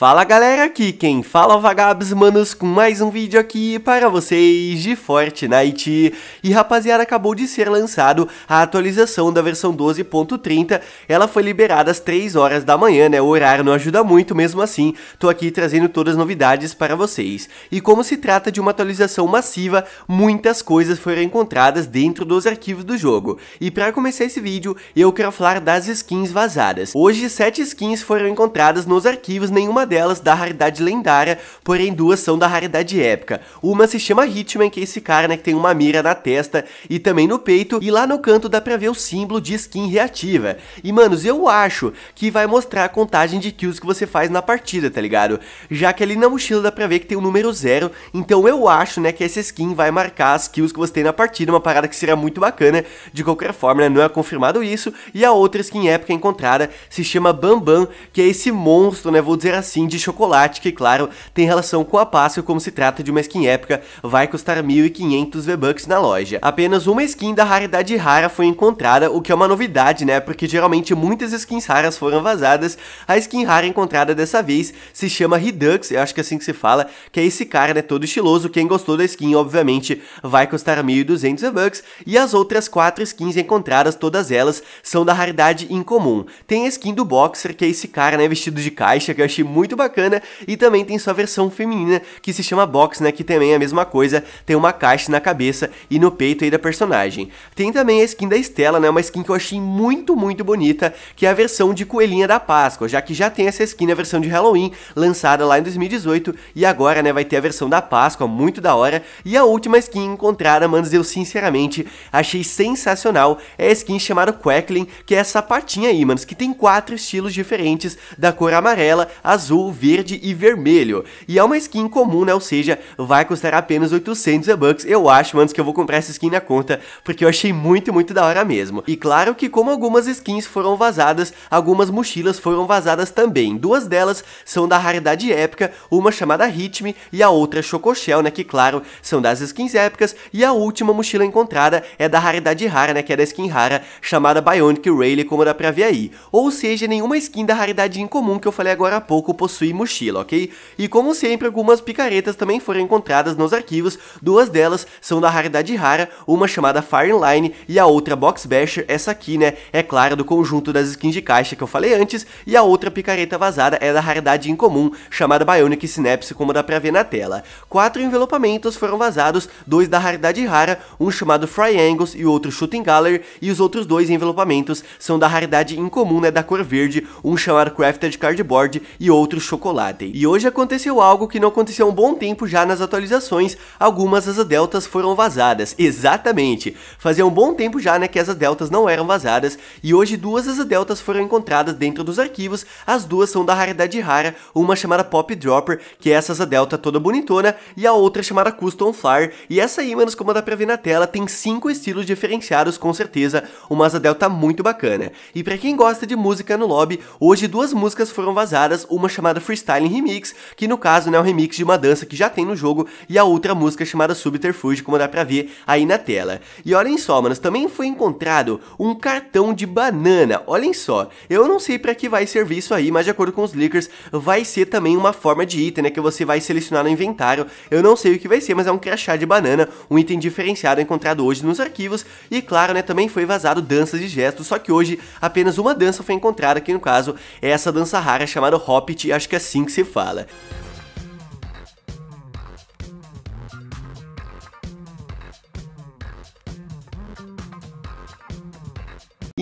Fala galera, aqui quem fala é Vagabs Manos com mais um vídeo aqui para vocês de Fortnite. E rapaziada, acabou de ser lançado a atualização da versão 12.30, ela foi liberada às 3 horas da manhã, né, o horário não ajuda muito, mesmo assim, tô aqui trazendo todas as novidades para vocês. E como se trata de uma atualização massiva, muitas coisas foram encontradas dentro dos arquivos do jogo. E para começar esse vídeo, eu quero falar das skins vazadas. Hoje, 7 skins foram encontradas nos arquivos, nenhuma delas da raridade lendária, porém duas são da raridade épica. Uma se chama Hitman, que é esse cara, né, que tem uma mira na testa e também no peito, e lá no canto dá pra ver o símbolo de skin reativa. E, manos, eu acho que vai mostrar a contagem de kills que você faz na partida, tá ligado? Já que ali na mochila dá pra ver que tem o um número zero, então eu acho, né, que essa skin vai marcar as kills que você tem na partida, uma parada que seria muito bacana, de qualquer forma, né, não é confirmado isso, e a outra skin épica encontrada se chama Bambam, que é esse monstro, né, vou dizer assim, sim de chocolate, que claro, tem relação com a Páscoa, como se trata de uma skin épica, vai custar 1.500 V-Bucks na loja. Apenas uma skin da raridade rara foi encontrada, o que é uma novidade, né? Porque geralmente muitas skins raras foram vazadas. A skin rara encontrada dessa vez se chama Redux, eu acho que é assim que se fala, que é esse cara, né, todo estiloso. Quem gostou da skin, obviamente, vai custar 1.200 V-Bucks. E as outras quatro skins encontradas, todas elas, são da raridade incomum. Tem a skin do Boxer, que é esse cara, né, vestido de caixa, que eu achei muito muito bacana. E também tem sua versão feminina, que se chama Box, né? Que também é a mesma coisa, tem uma caixa na cabeça e no peito aí da personagem. Tem também a skin da Estela, né? Uma skin que eu achei muito, muito bonita, que é a versão de Coelhinha da Páscoa, já que já tem essa skin na versão de Halloween, lançada lá em 2018, e agora, né, vai ter a versão da Páscoa, muito da hora. E a última skin encontrada, manos, eu sinceramente achei sensacional, é a skin chamada Quackling, que é essa patinha aí, manos, que tem quatro estilos diferentes, da cor amarela, azul, azul, verde e vermelho. E é uma skin comum, né? Ou seja, vai custar apenas 800 bucks Eu acho, antes que eu vou comprar essa skin na conta, porque eu achei muito, muito da hora mesmo. E claro que como algumas skins foram vazadas, algumas mochilas foram vazadas também. Duas delas são da raridade épica, uma chamada Hitme e a outra Chocochel, né? Que claro, são das skins épicas. E a última mochila encontrada é da raridade rara, né? Que é da skin rara, chamada Bionic Rayleigh, como dá pra ver aí. Ou seja, nenhuma skin da raridade incomum que eu falei agora há pouco possui mochila, ok? E como sempre, algumas picaretas também foram encontradas nos arquivos, duas delas são da raridade rara, uma chamada Fireline e a outra Box Basher, essa aqui, né, é clara do conjunto das skins de caixa que eu falei antes, e a outra picareta vazada é da raridade incomum, chamada Bionic Synapse, como dá pra ver na tela. Quatro envelopamentos foram vazados, dois da raridade rara, um chamado Fry Angles e outro Shooting Gallery, e os outros dois envelopamentos são da raridade incomum, né, da cor verde, um chamado Crafted Cardboard e outro outro chocolate. E hoje aconteceu algo que não aconteceu há um bom tempo já nas atualizações, algumas asa deltas foram vazadas, exatamente. Fazia um bom tempo já né, que asas deltas não eram vazadas, e hoje duas asas deltas foram encontradas dentro dos arquivos, as duas são da raridade rara, uma chamada Pop Dropper, que é essa asa delta toda bonitona, e a outra chamada Custom Flyer, e essa aí, manos, como dá pra ver na tela, tem cinco estilos diferenciados, com certeza, uma asa delta muito bacana. E para quem gosta de música no lobby, hoje duas músicas foram vazadas, uma chamada chamada Freestyling Remix, que no caso né, é um remix de uma dança que já tem no jogo, e a outra música chamada Subterfuge, como dá pra ver aí na tela. E olhem só, manos, também foi encontrado um cartão de banana, olhem só. Eu não sei pra que vai servir isso aí, mas de acordo com os leakers, vai ser também uma forma de item, né, que você vai selecionar no inventário. Eu não sei o que vai ser, mas é um crachá de banana, um item diferenciado encontrado hoje nos arquivos, e claro, né, também foi vazado danças e gestos, só que hoje apenas uma dança foi encontrada, que no caso é essa dança rara chamada Hoppit acho que é assim que se fala.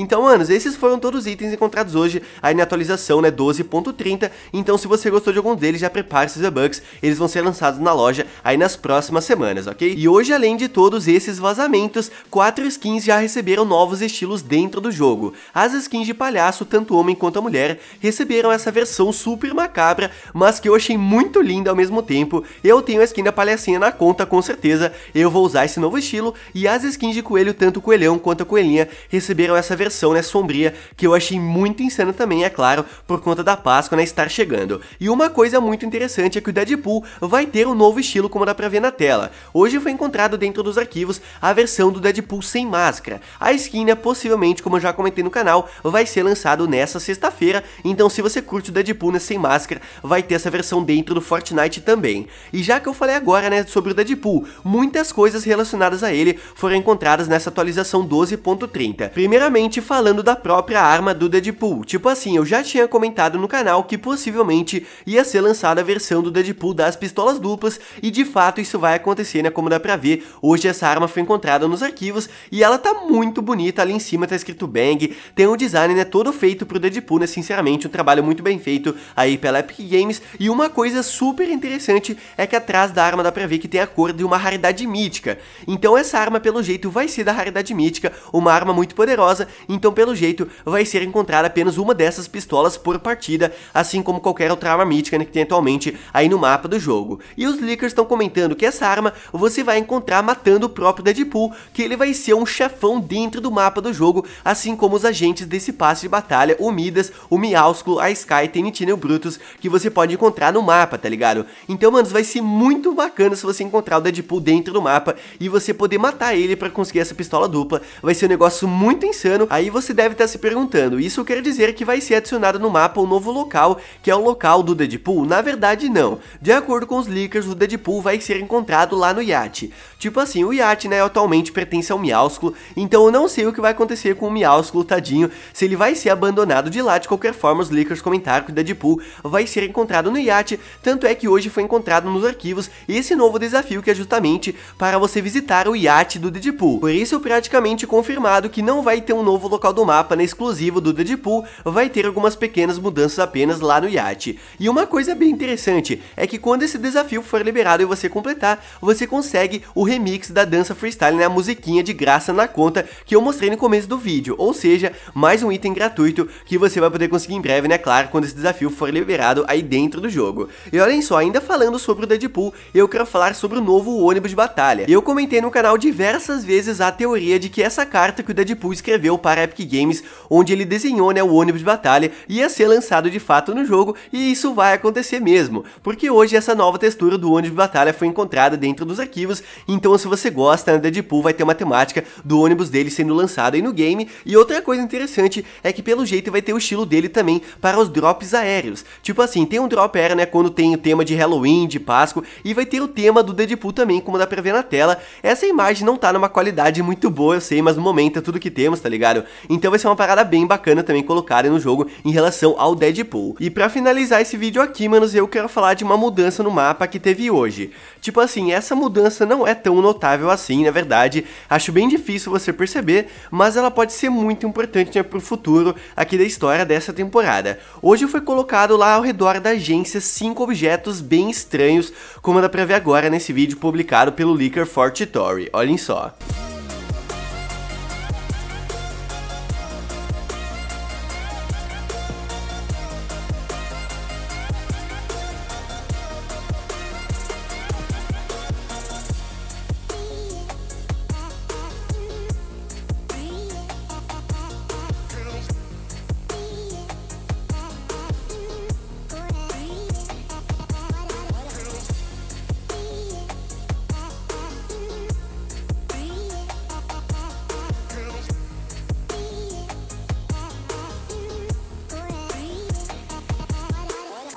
Então, manos, esses foram todos os itens encontrados hoje aí na atualização, né, 12.30. Então, se você gostou de algum deles, já prepare seus e-bucks, eles vão ser lançados na loja aí nas próximas semanas, ok? E hoje, além de todos esses vazamentos, quatro skins já receberam novos estilos dentro do jogo. As skins de palhaço, tanto homem quanto a mulher, receberam essa versão super macabra, mas que eu achei muito linda ao mesmo tempo. Eu tenho a skin da palhacinha na conta, com certeza, eu vou usar esse novo estilo, e as skins de coelho, tanto coelhão quanto a coelhinha, receberam essa versão versão, né, sombria, que eu achei muito insana também, é claro, por conta da Páscoa, né, estar chegando. E uma coisa muito interessante é que o Deadpool vai ter um novo estilo, como dá pra ver na tela. Hoje foi encontrado dentro dos arquivos a versão do Deadpool sem máscara. A skin, né, possivelmente, como eu já comentei no canal, vai ser lançado nessa sexta-feira, então se você curte o Deadpool né, sem máscara, vai ter essa versão dentro do Fortnite também. E já que eu falei agora, né, sobre o Deadpool, muitas coisas relacionadas a ele foram encontradas nessa atualização 12.30. Primeiramente, falando da própria arma do Deadpool. Tipo assim, eu já tinha comentado no canal que possivelmente ia ser lançada a versão do Deadpool das pistolas duplas e de fato isso vai acontecer, né? Como dá pra ver, hoje essa arma foi encontrada nos arquivos e ela tá muito bonita, ali em cima tá escrito Bang, tem um design né, todo feito pro Deadpool, né? Sinceramente, um trabalho muito bem feito aí pela Epic Games e uma coisa super interessante é que atrás da arma dá pra ver que tem a cor de uma raridade mítica. Então essa arma, pelo jeito, vai ser da raridade mítica, uma arma muito poderosa então pelo jeito vai ser encontrada apenas uma dessas pistolas por partida, assim como qualquer outra arma mítica né, que tem atualmente aí no mapa do jogo. E os leakers estão comentando que essa arma você vai encontrar matando o próprio Deadpool, que ele vai ser um chefão dentro do mapa do jogo, assim como os agentes desse passe de batalha, o Midas, o Miausculo, a Sky, Tenitino e o Brutus, que você pode encontrar no mapa, tá ligado? Então, manos, vai ser muito bacana se você encontrar o Deadpool dentro do mapa e você poder matar ele para conseguir essa pistola dupla. Vai ser um negócio muito insano. A Aí você deve estar tá se perguntando, isso quer dizer que vai ser adicionado no mapa um novo local, que é o local do Deadpool? Na verdade não. De acordo com os leakers, o Deadpool vai ser encontrado lá no iate. Tipo assim, o iate né, atualmente pertence ao Miausculo, então eu não sei o que vai acontecer com o Miausculo, tadinho, se ele vai ser abandonado de lá. De qualquer forma, os leakers comentaram que o Deadpool vai ser encontrado no iate, tanto é que hoje foi encontrado nos arquivos esse novo desafio que é justamente para você visitar o iate do Deadpool. Por isso, praticamente confirmado que não vai ter um novo novo local do mapa, na né, exclusivo do Deadpool, vai ter algumas pequenas mudanças apenas lá no iate. E uma coisa bem interessante é que quando esse desafio for liberado e você completar, você consegue o remix da dança freestyle, né, a musiquinha de graça na conta que eu mostrei no começo do vídeo, ou seja, mais um item gratuito que você vai poder conseguir em breve, né, claro, quando esse desafio for liberado aí dentro do jogo. E olhem só, ainda falando sobre o Deadpool, eu quero falar sobre o novo ônibus de batalha. Eu comentei no canal diversas vezes a teoria de que essa carta que o Deadpool escreveu para para a Epic Games, onde ele desenhou né, o ônibus de batalha ia ser lançado de fato no jogo, e isso vai acontecer mesmo, porque hoje essa nova textura do ônibus de batalha foi encontrada dentro dos arquivos, então se você gosta, né, Deadpool vai ter uma temática do ônibus dele sendo lançado aí no game, e outra coisa interessante é que pelo jeito vai ter o estilo dele também para os drops aéreos, tipo assim, tem um drop aéreo né, quando tem o tema de Halloween, de Páscoa, e vai ter o tema do Deadpool também, como dá pra ver na tela, essa imagem não tá numa qualidade muito boa, eu sei, mas no momento é tudo que temos, tá ligado? Então vai ser uma parada bem bacana também colocarem no jogo em relação ao Deadpool. E para finalizar esse vídeo aqui, manos, eu quero falar de uma mudança no mapa que teve hoje. Tipo assim, essa mudança não é tão notável assim, na verdade, acho bem difícil você perceber, mas ela pode ser muito importante né, pro futuro aqui da história dessa temporada. Hoje foi colocado lá ao redor da agência cinco objetos bem estranhos, como dá pra ver agora nesse vídeo publicado pelo Leaker Fortitory, olhem só.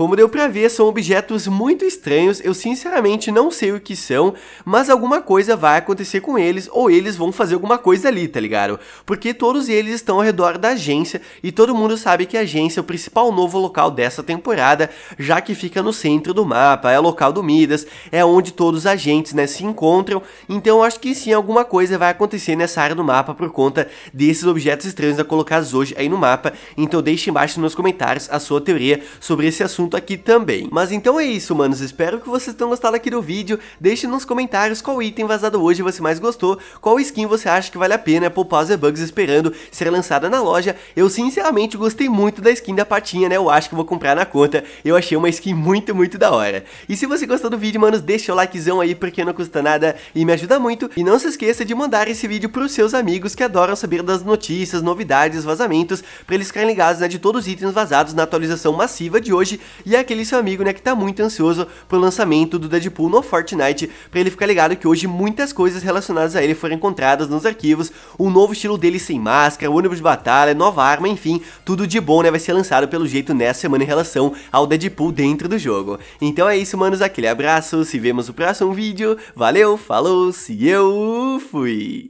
Como deu pra ver, são objetos muito estranhos, eu sinceramente não sei o que são, mas alguma coisa vai acontecer com eles, ou eles vão fazer alguma coisa ali, tá ligado? Porque todos eles estão ao redor da agência, e todo mundo sabe que a agência é o principal novo local dessa temporada, já que fica no centro do mapa, é o local do Midas, é onde todos os agentes, né, se encontram, então eu acho que sim, alguma coisa vai acontecer nessa área do mapa por conta desses objetos estranhos colocados hoje aí no mapa, então deixe embaixo nos comentários a sua teoria sobre esse assunto assunto aqui também. Mas então é isso, manos. Espero que vocês tenham gostado aqui do vídeo. Deixe nos comentários qual item vazado hoje você mais gostou, qual skin você acha que vale a pena poupar os bugs esperando ser lançada na loja. Eu sinceramente gostei muito da skin da patinha, né? Eu acho que vou comprar na conta. Eu achei uma skin muito, muito da hora. E se você gostou do vídeo, manos, deixa o likezão aí porque não custa nada e me ajuda muito. E não se esqueça de mandar esse vídeo pros seus amigos que adoram saber das notícias, novidades, vazamentos, para eles ficarem ligados né, de todos os itens vazados na atualização massiva de hoje e é aquele seu amigo, né, que tá muito ansioso pro lançamento do Deadpool no Fortnite, para ele ficar ligado que hoje muitas coisas relacionadas a ele foram encontradas nos arquivos, um novo estilo dele sem máscara, ônibus de batalha, nova arma, enfim, tudo de bom, né, vai ser lançado pelo jeito nessa semana em relação ao Deadpool dentro do jogo. Então é isso, manos, aquele abraço, se vemos no próximo vídeo, valeu, falou, se eu fui!